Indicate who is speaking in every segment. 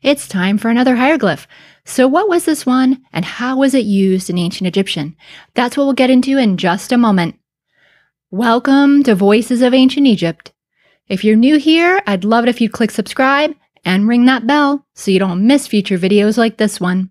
Speaker 1: It's time for another hieroglyph. So, what was this one and how was it used in ancient Egyptian? That's what we'll get into in just a moment. Welcome to Voices of Ancient Egypt. If you're new here, I'd love it if you click subscribe and ring that bell so you don't miss future videos like this one.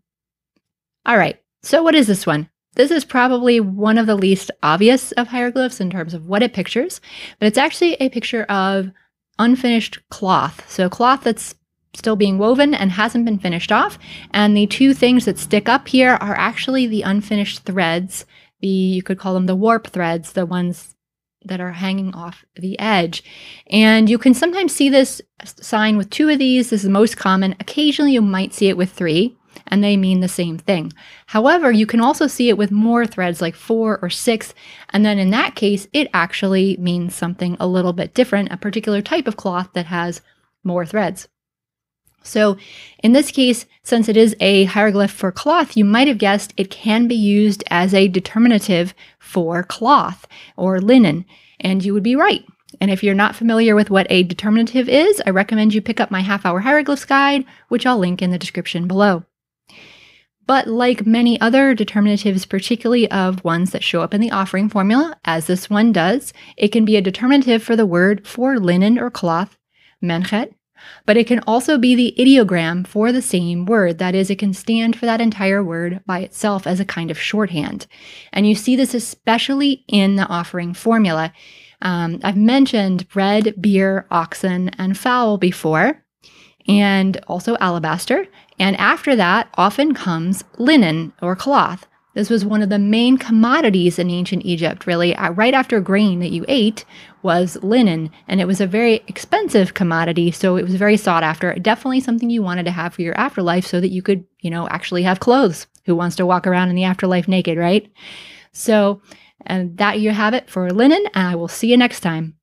Speaker 1: All right, so what is this one? This is probably one of the least obvious of hieroglyphs in terms of what it pictures, but it's actually a picture of unfinished cloth. So, cloth that's still being woven and hasn't been finished off. And the two things that stick up here are actually the unfinished threads. The you could call them the warp threads, the ones that are hanging off the edge. And you can sometimes see this sign with two of these. This is most common. Occasionally you might see it with three and they mean the same thing. However, you can also see it with more threads like four or six, and then in that case, it actually means something a little bit different, a particular type of cloth that has more threads. So in this case, since it is a hieroglyph for cloth, you might have guessed it can be used as a determinative for cloth or linen, and you would be right. And if you're not familiar with what a determinative is, I recommend you pick up my half hour hieroglyphs guide, which I'll link in the description below. But like many other determinatives, particularly of ones that show up in the offering formula, as this one does, it can be a determinative for the word for linen or cloth, menchet, but it can also be the ideogram for the same word. That is, it can stand for that entire word by itself as a kind of shorthand. And you see this especially in the offering formula. Um, I've mentioned bread, beer, oxen, and fowl before, and also alabaster. And after that often comes linen or cloth. This was one of the main commodities in ancient Egypt, really. Uh, right after grain that you ate was linen, and it was a very expensive commodity, so it was very sought after. Definitely something you wanted to have for your afterlife so that you could, you know, actually have clothes. Who wants to walk around in the afterlife naked, right? So, and that you have it for linen, and I will see you next time.